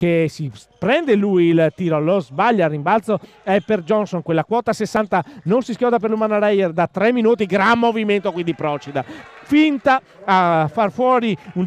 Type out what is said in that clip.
che si prende lui il tiro, lo sbaglia, il rimbalzo è per Johnson, quella quota 60 non si schioda per l'Umana Reyer da 3 minuti, gran movimento qui di Procida, finta a far fuori un